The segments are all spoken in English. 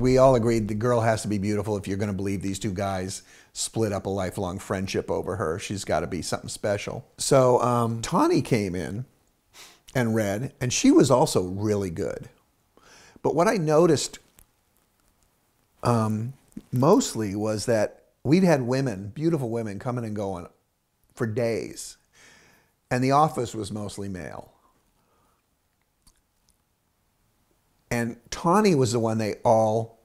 We all agreed the girl has to be beautiful if you're going to believe these two guys split up a lifelong friendship over her. She's got to be something special. So um, Tawny came in and read, and she was also really good. But what I noticed um, mostly was that we'd had women, beautiful women, coming and going for days. And the office was mostly male. And Tawny was the one they all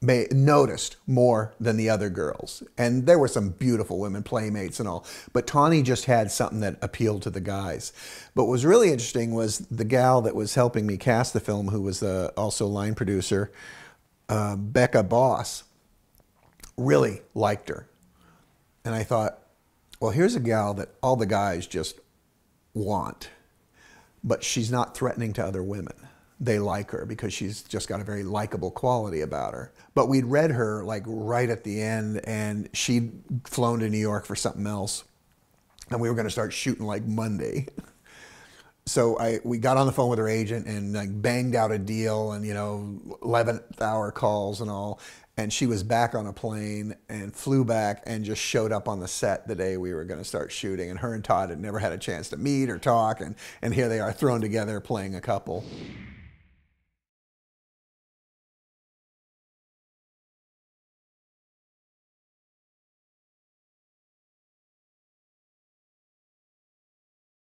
may, noticed more than the other girls. And there were some beautiful women, playmates and all. But Tawny just had something that appealed to the guys. But what was really interesting was the gal that was helping me cast the film, who was the, uh, also line producer, uh, Becca Boss, really liked her. And I thought, well, here's a gal that all the guys just want, but she's not threatening to other women they like her because she's just got a very likable quality about her. But we'd read her like right at the end, and she'd flown to New York for something else, and we were going to start shooting like Monday. so I we got on the phone with her agent and like banged out a deal and you know 11th hour calls and all and she was back on a plane and flew back and just showed up on the set the day we were going to start shooting and her and Todd had never had a chance to meet or talk and and here they are thrown together playing a couple